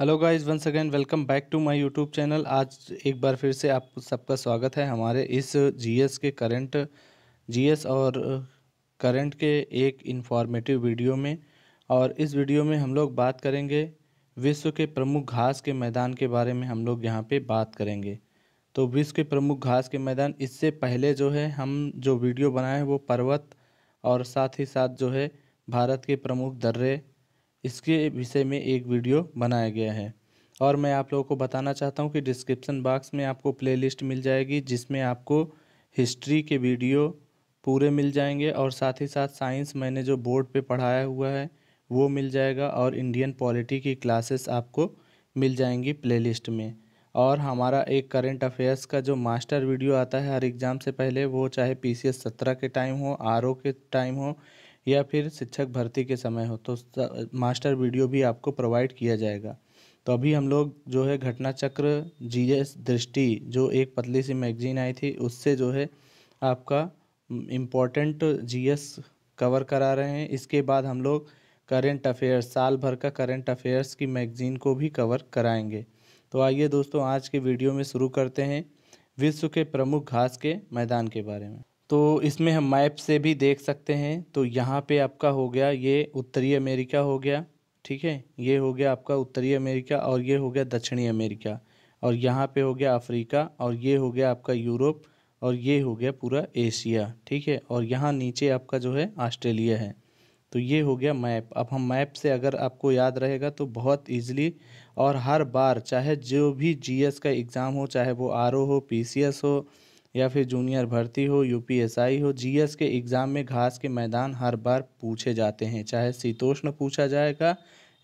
hello guys once again welcome back to my YouTube channel आज एक बार फिर से आप सबका स्वागत है हमारे इस जीएस के करंट जीएस और करंट के एक इन्फॉर्मेटिव वीडियो में और इस वीडियो में हम लोग बात करेंगे विश्व के प्रमुख घास के मैदान के बारे में हम लोग यहाँ पे बात करेंगे तो विश्व के प्रमुख घास के मैदान इससे पहले जो है हम जो वीडियो बनाए हैं वो पर्वत और साथ ही साथ जो है भारत के प्रमुख दर्रे इसके विषय में एक वीडियो बनाया गया है और मैं आप लोगों को बताना चाहता हूँ कि डिस्क्रिप्शन बॉक्स में आपको प्लेलिस्ट मिल जाएगी जिसमें आपको हिस्ट्री के वीडियो पूरे मिल जाएंगे और साथ ही साथ साइंस मैंने जो बोर्ड पे पढ़ाया हुआ है वो मिल जाएगा और इंडियन पॉलिटी की क्लासेस आपको मिल जाएंगी प्लेलिस्ट में और हमारा एक करंट अफेयर्स का जो मास्टर वीडियो आता है हर एग्ज़ाम से पहले वो चाहे पी सी के टाइम हो आर के टाइम हो या फिर शिक्षक भर्ती के समय हो तो मास्टर वीडियो भी आपको प्रोवाइड किया जाएगा तो अभी हम लोग जो है घटना चक्र जी दृष्टि जो एक पतली सी मैगजीन आई थी उससे जो है आपका इम्पोर्टेंट जी कवर करा रहे हैं इसके बाद हम लोग करेंट अफेयर्स साल भर का करेंट अफेयर्स की मैगजीन को भी कवर कराएंगे तो आइए दोस्तों आज के वीडियो में शुरू करते हैं विश्व के प्रमुख घास के मैदान के बारे में तो इसमें हम मैप से भी देख सकते हैं तो यहाँ पे आपका हो गया ये उत्तरी अमेरिका हो गया ठीक है ये हो गया आपका उत्तरी अमेरिका और ये हो गया दक्षिणी अमेरिका और यहाँ पे हो गया अफ्रीका और ये हो गया आपका यूरोप और ये हो गया पूरा एशिया ठीक है और यहाँ नीचे आपका जो है ऑस्ट्रेलिया है तो ये हो गया मैप अब हम मैप से अगर आपको याद रहेगा तो बहुत ईजिली और हर बार चाहे जो भी जीएस का एग्ज़ाम हो चाहे वो आर हो पीसीएस हो या फिर जूनियर भर्ती हो यूपीएसआई हो जीएस के एग्ज़ाम में घास के मैदान हर बार पूछे जाते हैं चाहे शीतोष्ण पूछा जाएगा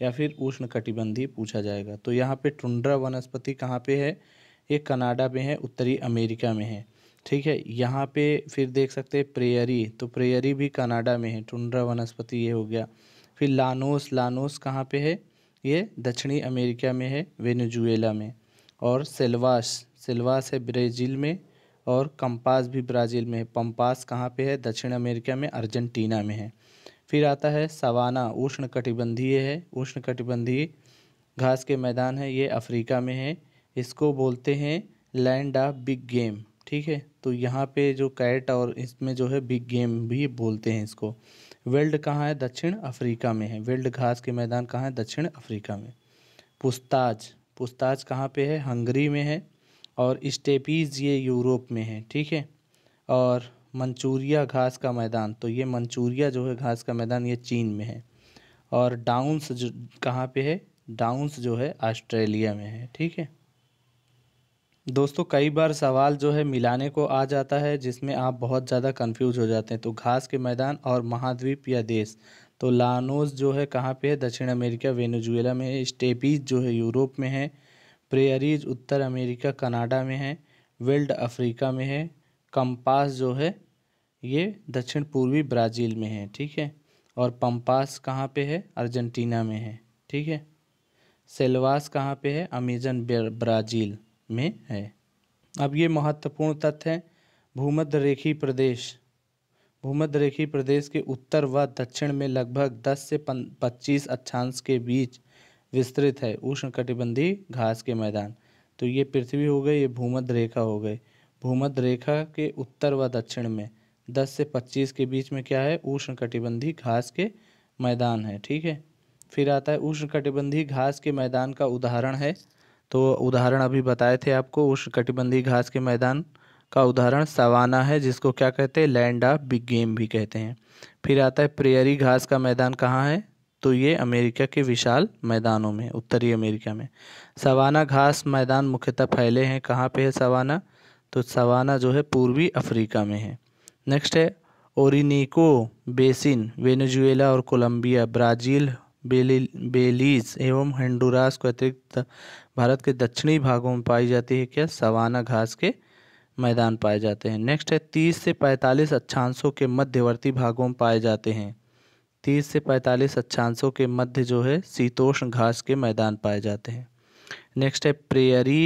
या फिर उष्ण कटिबंधी पूछा जाएगा तो यहाँ पे टुंड्रा वनस्पति कहाँ पे है ये कनाडा में है उत्तरी अमेरिका में है ठीक है यहाँ पे फिर देख सकते हैं प्रेयरी तो प्रेयरी भी कनाडा में है टुंड्रा वनस्पति ये हो गया फिर लानोस लानोस कहाँ पे है ये दक्षिणी अमेरिका में है वेनेजुएला में और सेल्वास सेल्वास है ब्राज़ील में और कंपास भी ब्राज़ील में है पम्पास कहाँ पे है दक्षिण अमेरिका में अर्जेंटीना में है फिर आता है सवाना उष्ण कटिबंधीय है उष्ण कटिबंधीय घास के मैदान है ये अफ्रीका में है इसको बोलते हैं लैंड ऑफ बिग गेम ठीक है तो यहाँ पे जो कैट और इसमें जो है बिग गेम भी बोलते हैं इसको वेल्ड कहाँ है दक्षिण अफ्रीका में है वेल्ड घास के मैदान कहाँ है दक्षिण अफ्रीका में पुस्ताज पुस्ताज कहाँ पे है हंगरी में है और स्टेपीज़ ये यूरोप में है ठीक है और मंचूरिया घास का मैदान तो ये मंचूरिया जो है घास का मैदान ये चीन में है और डाउंस जो कहाँ पे है डाउंस जो है ऑस्ट्रेलिया में है ठीक है दोस्तों कई बार सवाल जो है मिलाने को आ जाता है जिसमें आप बहुत ज़्यादा कंफ्यूज हो जाते हैं तो घास के मैदान और महाद्वीप या देश तो लानोस जो है कहाँ पे है दक्षिण अमेरिका वेनेजुएला में है स्टेपीज जो है यूरोप में है प्रेयरीज उत्तर अमेरिका कनाडा में है वेल्ड अफ्रीका में है कम्पास जो है ये दक्षिण पूर्वी ब्राज़ील में है ठीक है और पम्पास कहाँ पे है अर्जेंटीना में है ठीक है सेलवास कहाँ पे है अमेजन ब्राज़ील में है अब ये महत्वपूर्ण तथ्य है भूमध्य रेखी प्रदेश भूमध्य रेखी प्रदेश के उत्तर व दक्षिण में लगभग दस से पच्चीस अक्षांश के बीच विस्तृत है उष्ण कटिबंधी घास के मैदान तो ये पृथ्वी हो गई ये भूमध्य रेखा हो गई भूमध्य रेखा के उत्तर व दक्षिण में 10 से 25 के बीच में क्या है उष्ण कटिबंधी घास के मैदान है ठीक है फिर आता है उष्ण कटिबंधी घास के मैदान का उदाहरण है तो उदाहरण अभी बताए थे आपको उष्ण कटिबंधी घास के मैदान का उदाहरण सवाना है जिसको क्या कहते हैं लैंड ऑफ बिग गेम भी कहते हैं फिर आता है प्रेयरी घास का मैदान कहाँ है तो ये अमेरिका के विशाल मैदानों में उत्तरी अमेरिका में सवाना घास मैदान मुख्यतः फैले हैं कहाँ पे है सवाना तो सवाना जो है पूर्वी अफ्रीका में है नेक्स्ट है ओरिनिको बेसिन वेनेजुएला और कोलंबिया ब्राज़ील बेली बेलीज एवं हंडुरास को अतिरिक्त भारत के दक्षिणी भागों में पाई जाती है क्या सवाना घास के मैदान पाए जाते हैं नेक्स्ट है तीस से पैंतालीस अच्छांशों के मध्यवर्ती भागों में पाए जाते हैं तीस से पैंतालीस अक्षांशों के मध्य जो है शीतोष्ण घास के मैदान पाए जाते हैं नेक्स्ट है प्रेयरी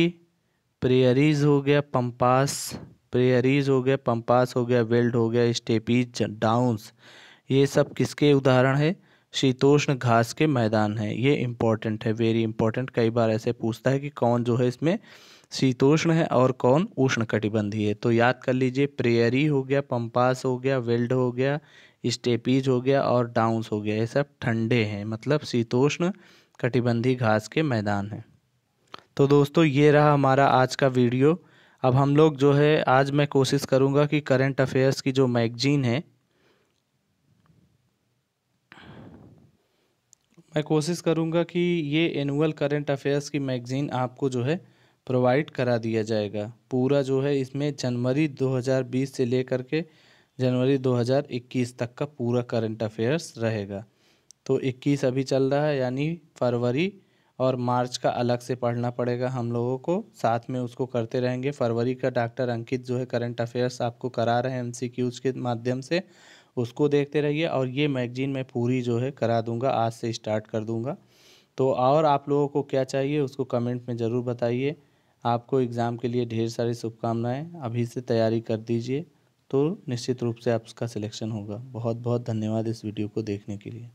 प्रेयरीज हो गया पंपास प्रेयरीज हो गया पंपास हो गया वेल्ड हो गया स्टेपीज डाउंस ये सब किसके उदाहरण है शीतोष्ण घास के मैदान है ये इम्पॉर्टेंट है वेरी इंपॉर्टेंट कई बार ऐसे पूछता है कि कौन जो है इसमें शीतोष्ण है और कौन उष्ण कटिबंधी है तो याद कर लीजिए प्रेयरी हो गया पंपास हो गया वेल्ड हो गया स्टेपीज हो गया और डाउंस हो गया ये सब ठंडे हैं मतलब शीतोष्ण कटिबंधी घास के मैदान हैं तो दोस्तों ये रहा हमारा आज का वीडियो अब हम लोग जो है आज मैं कोशिश करूँगा कि करंट अफेयर्स की जो मैगजीन है मैं कोशिश करूँगा कि ये एनुअल करंट अफेयर्स की मैगज़ीन आपको जो है प्रोवाइड करा दिया जाएगा पूरा जो है इसमें जनवरी 2020 से लेकर के जनवरी 2021 तक का पूरा करंट अफेयर्स रहेगा तो 21 अभी चल रहा है यानी फरवरी और मार्च का अलग से पढ़ना पड़ेगा हम लोगों को साथ में उसको करते रहेंगे फरवरी का डॉक्टर अंकित जो है करंट अफेयर्स आपको करा रहे हैं एम के माध्यम से उसको देखते रहिए और ये मैगजीन मैं पूरी जो है करा दूंगा आज से स्टार्ट कर दूंगा तो और आप लोगों को क्या चाहिए उसको कमेंट में ज़रूर बताइए आपको एग्ज़ाम के लिए ढेर सारी शुभकामनाएँ अभी से तैयारी कर दीजिए तो निश्चित रूप से आपका सिलेक्शन होगा बहुत बहुत धन्यवाद इस वीडियो को देखने के लिए